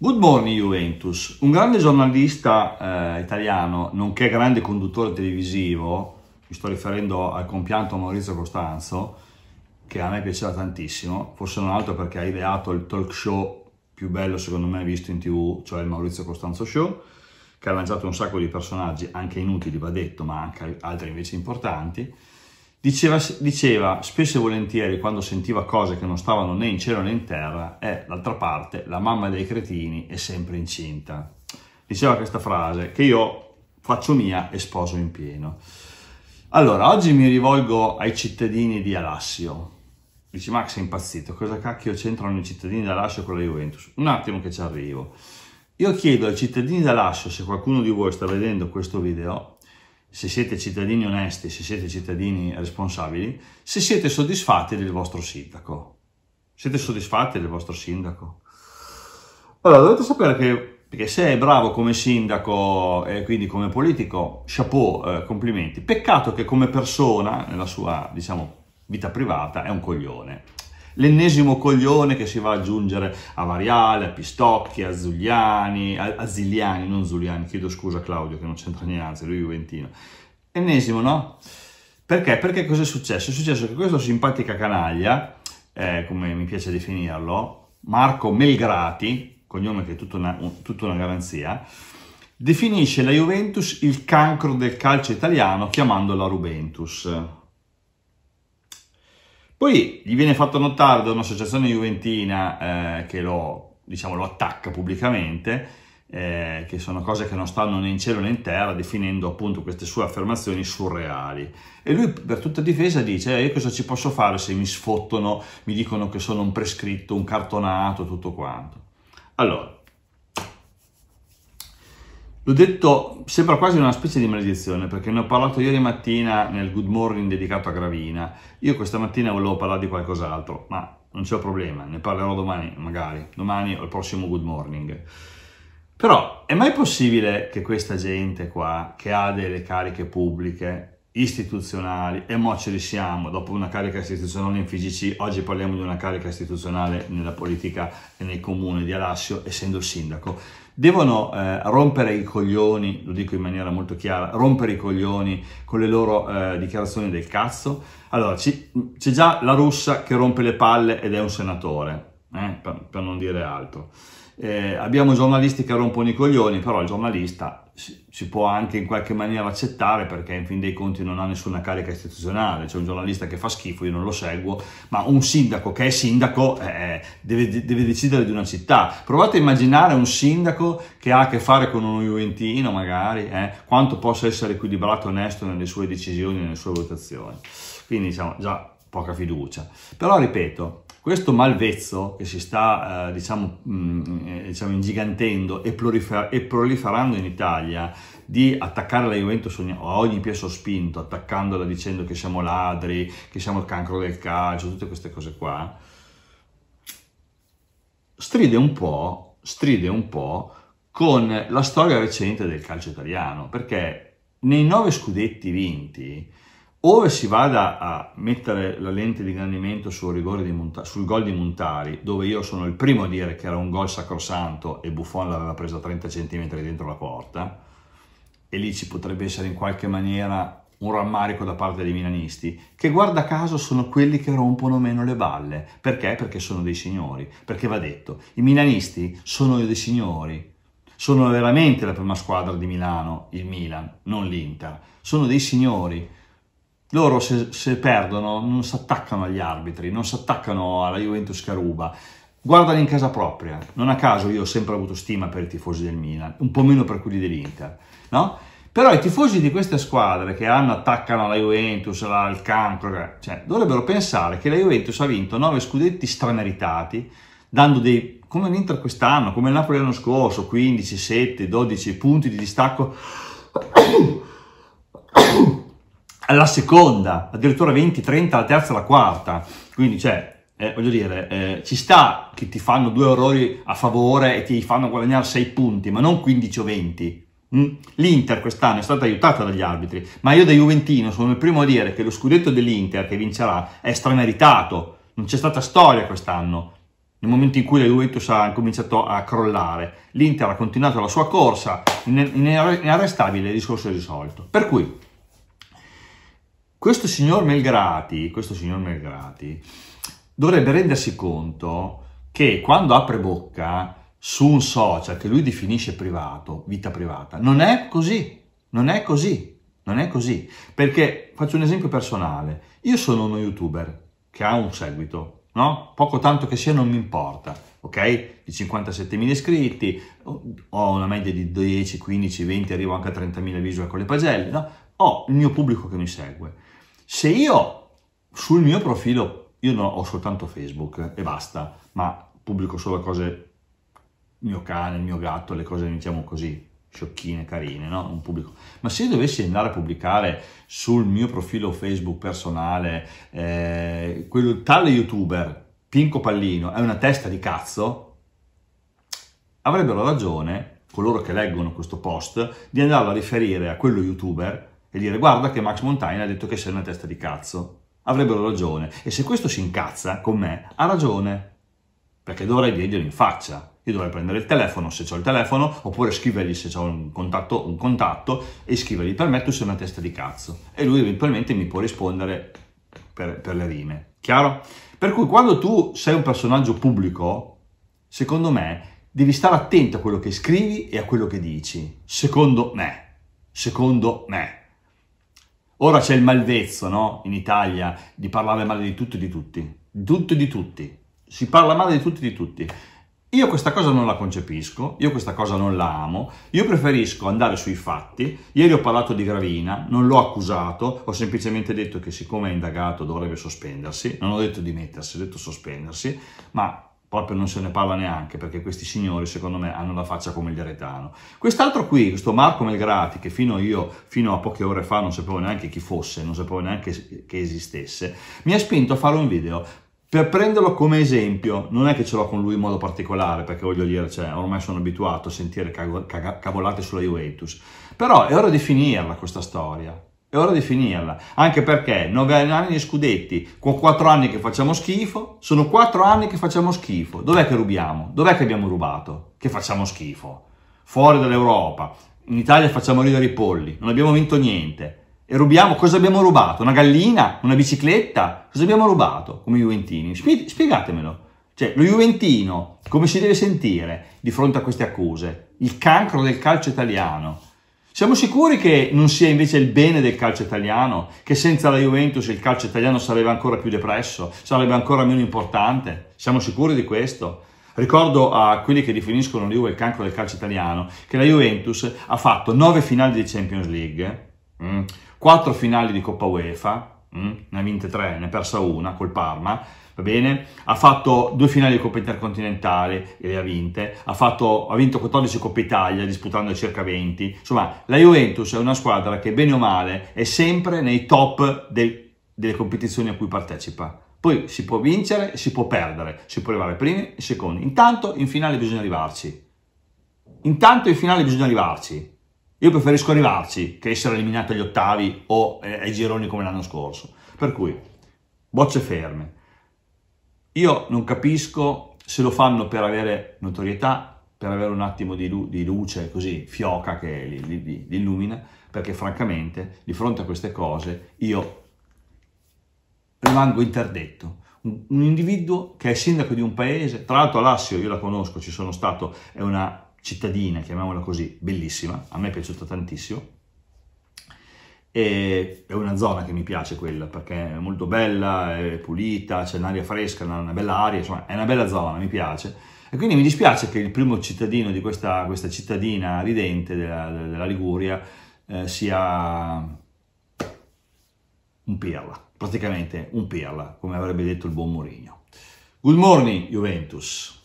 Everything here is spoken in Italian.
Good morning Juventus, un grande giornalista eh, italiano, nonché grande conduttore televisivo, mi sto riferendo al compianto Maurizio Costanzo, che a me piaceva tantissimo, forse non altro perché ha ideato il talk show più bello secondo me visto in tv, cioè il Maurizio Costanzo Show, che ha lanciato un sacco di personaggi, anche inutili va detto, ma anche altri invece importanti, Diceva, diceva, spesso e volentieri quando sentiva cose che non stavano né in cielo né in terra, è d'altra parte la mamma dei cretini è sempre incinta. Diceva questa frase che io faccio mia e sposo in pieno. Allora, oggi mi rivolgo ai cittadini di Alassio. Dice Max è impazzito, cosa cacchio c'entrano i cittadini di Alassio con la Juventus? Un attimo che ci arrivo. Io chiedo ai cittadini di Alassio, se qualcuno di voi sta vedendo questo video, se siete cittadini onesti, se siete cittadini responsabili, se siete soddisfatti del vostro sindaco. Siete soddisfatti del vostro sindaco? Allora, dovete sapere che perché se è bravo come sindaco e quindi come politico, chapeau, eh, complimenti. Peccato che come persona, nella sua, diciamo, vita privata, è un coglione l'ennesimo coglione che si va ad aggiungere a Variale, a Pistocchi, a Zuliani, a, a Zigliani, non Zuliani, chiedo scusa Claudio che non c'entra niente, lui è Juventino. Ennesimo, no? Perché? Perché cosa è successo? È successo che questo simpatica canaglia, eh, come mi piace definirlo, Marco Melgrati, cognome che è tutta una, un, tutta una garanzia, definisce la Juventus il cancro del calcio italiano chiamandola Rubentus. Poi gli viene fatto notare da un'associazione juventina eh, che lo, diciamo, lo, attacca pubblicamente, eh, che sono cose che non stanno né in cielo né in terra, definendo appunto queste sue affermazioni surreali. E lui per tutta difesa dice, eh, io cosa ci posso fare se mi sfottono, mi dicono che sono un prescritto, un cartonato, tutto quanto. Allora, L'ho detto, sembra quasi una specie di maledizione, perché ne ho parlato ieri mattina nel good morning dedicato a Gravina. Io questa mattina volevo parlare di qualcos'altro, ma non c'è problema, ne parlerò domani, magari, domani o il prossimo good morning. Però è mai possibile che questa gente qua, che ha delle cariche pubbliche, istituzionali e mo ce li siamo dopo una carica istituzionale in FGC oggi parliamo di una carica istituzionale nella politica e nel comune di Alassio essendo sindaco devono eh, rompere i coglioni lo dico in maniera molto chiara rompere i coglioni con le loro eh, dichiarazioni del cazzo allora c'è già la russa che rompe le palle ed è un senatore eh, per, per, non dire altro eh, abbiamo giornalisti che rompono i coglioni però il giornalista si può anche in qualche maniera accettare perché in fin dei conti non ha nessuna carica istituzionale, c'è un giornalista che fa schifo, io non lo seguo, ma un sindaco che è sindaco eh, deve, deve, decidere di una città. Provate a immaginare un sindaco che ha a che fare con uno juventino magari, eh, quanto possa essere equilibrato e onesto nelle sue decisioni, nelle sue votazioni. Quindi diciamo già poca fiducia. Però ripeto, questo malvezzo che si sta eh, diciamo, mh, mm, eh, diciamo, ingigantendo e, prolifer- e, proliferando in Italia di attaccare la Juventus a ogni piè sospinto, attaccandola dicendo che siamo ladri, che siamo il cancro del calcio, tutte queste cose qua, stride un po', stride un po' con la storia recente del calcio italiano, perché nei nove scudetti vinti, Ove si vada a mettere la lente di ingrandimento sul, Monta- sul gol di Montari, dove io sono il primo a dire che era un gol sacrosanto e Buffon l'aveva presa 30 cm dentro la porta, e lì ci potrebbe essere in qualche maniera un rammarico da parte dei milanisti, che guarda caso sono quelli che rompono meno le balle. Perché? Perché sono dei signori. Perché va detto, i milanisti sono dei signori. Sono veramente la prima squadra di Milano, il Milan, non l'Inter. Sono dei signori loro se, se perdono non si attaccano agli arbitri, non si attaccano alla Juventus Caruba, guardano in casa propria. Non a caso io ho sempre avuto stima per i tifosi del Milan, un po' meno per quelli dell'Inter, no? Però i tifosi di queste squadre che hanno attaccano alla Juventus, al cancro, eh, cioè, dovrebbero pensare che la Juventus ha vinto 9 scudetti strameritati, dando dei, come l'Inter quest'anno, come il Napoli l'anno scorso, 15, 7, 12 punti di distacco alla seconda, addirittura 20-30 alla terza e alla quarta. Quindi, cioè, eh, voglio dire, eh, ci sta che ti fanno due errori a favore e ti fanno guadagnare 6 punti, ma non 15 o 20. Mm? L'Inter quest'anno è stata aiutata dagli arbitri, ma io da Juventino sono il primo a dire che lo scudetto dell'Inter che vincerà è strameritato. Non c'è stata storia quest'anno, nel momento in cui la Juventus ha cominciato a crollare. L'Inter ha continuato la sua corsa inarrestabile, il discorso è risolto. Per cui questo signor Melgrati, questo signor Melgrati dovrebbe rendersi conto che quando apre bocca su un social che lui definisce privato, vita privata, non è così, non è così, non è così. Perché faccio un esempio personale, io sono uno youtuber che ha un seguito, no? Poco tanto che sia non mi importa, ok? Di 57.000 iscritti, ho una media di 10, 15, 20, arrivo anche a 30.000 visual con le pagelle, no? Ho il mio pubblico che mi segue. Se io sul mio profilo, io no, ho soltanto Facebook e basta, ma pubblico solo cose, il mio cane, il mio gatto, le cose diciamo così, sciocchine, carine, no? Un pubblico. Ma se io dovessi andare a pubblicare sul mio profilo Facebook personale, eh, quello tale youtuber, Pinco Pallino, è una testa di cazzo, avrebbero ragione coloro che leggono questo post di andarlo a riferire a quello youtuber e dire guarda che Max Montaigne ha detto che sei una testa di cazzo. Avrebbero ragione. E se questo si incazza con me, ha ragione. Perché dovrei dirglielo in faccia. Io dovrei prendere il telefono se ho il telefono, oppure scrivergli se ho un contatto, un contatto e scrivergli per me tu sei una testa di cazzo. E lui eventualmente mi può rispondere per, per le rime. Chiaro? Per cui quando tu sei un personaggio pubblico, secondo me, devi stare attento a quello che scrivi e a quello che dici. Secondo me. Secondo me. Ora c'è il malvezzo, no? In Italia, di parlare male di tutto e di tutti. Di tutto e di tutti. Si parla male di tutti e di tutti. Io questa cosa non la concepisco, io questa cosa non la amo, io preferisco andare sui fatti. Ieri ho parlato di Gravina, non l'ho accusato, ho semplicemente detto che siccome è indagato dovrebbe sospendersi, non ho detto dimettersi, ho detto sospendersi, ma proprio non se ne parla neanche perché questi signori secondo me hanno la faccia come il retano. Quest'altro qui, questo Marco Melgrati, che fino, io, fino a poche ore fa non sapevo neanche chi fosse, non sapevo neanche che esistesse, mi ha spinto a fare un video per prenderlo come esempio, non è che ce l'ho con lui in modo particolare, perché voglio dire, cioè, ormai sono abituato a sentire cavolate sulla Juventus, però è ora di finirla questa storia, è ora di finirla, anche perché 9 anni di scudetti, con 4 anni che facciamo schifo, sono 4 anni che facciamo schifo. Dov'è che rubiamo? Dov'è che abbiamo rubato? Che facciamo schifo. Fuori dall'Europa, in Italia facciamo ridere i polli, non abbiamo vinto niente. E rubiamo, cosa abbiamo rubato? Una gallina? Una bicicletta? Cosa abbiamo rubato come Juventini? Spiegatemelo. Cioè, lo Juventino, come si deve sentire di fronte a queste accuse? Il cancro del calcio italiano siamo sicuri che non sia invece il bene del calcio italiano, che senza la Juventus il calcio italiano sarebbe ancora più depresso, sarebbe ancora meno importante? Siamo sicuri di questo? Ricordo a quelli che definiscono l'Juve il cancro del calcio italiano che la Juventus ha fatto 9 finali di Champions League, 4 mm, finali di Coppa UEFA, mm, ne ha vinte 3, ne ha persa una col Parma, va bene? Ha fatto due finali di Coppa Intercontinentale e le ha vinte, ha, fatto, ha vinto 14 Coppa Italia disputando circa 20, insomma la Juventus è una squadra che bene o male è sempre nei top del, delle competizioni a cui partecipa. Poi si può vincere, si può perdere, si può arrivare primi e secondi. Intanto in finale bisogna arrivarci. Intanto in finale bisogna arrivarci. Io preferisco arrivarci che essere eliminato agli ottavi o eh, ai gironi come l'anno scorso. Per cui, bocce ferme. Io non capisco se lo fanno per avere notorietà, per avere un attimo di, lu di luce così fioca che li, li, li, li illumina, perché francamente di fronte a queste cose io rimango interdetto un individuo che è sindaco di un paese, tra l'altro Alassio, io la conosco, ci sono stato, è una cittadina, chiamiamola così, bellissima, a me è piaciuta tantissimo, e è una zona che mi piace quella perché è molto bella, è pulita, c'è un'aria fresca, una bella aria, insomma è una bella zona, mi piace. E quindi mi dispiace che il primo cittadino di questa, questa cittadina ridente della, della Liguria eh, sia un pirla, praticamente un pirla, come avrebbe detto il buon Mourinho. Good morning Juventus.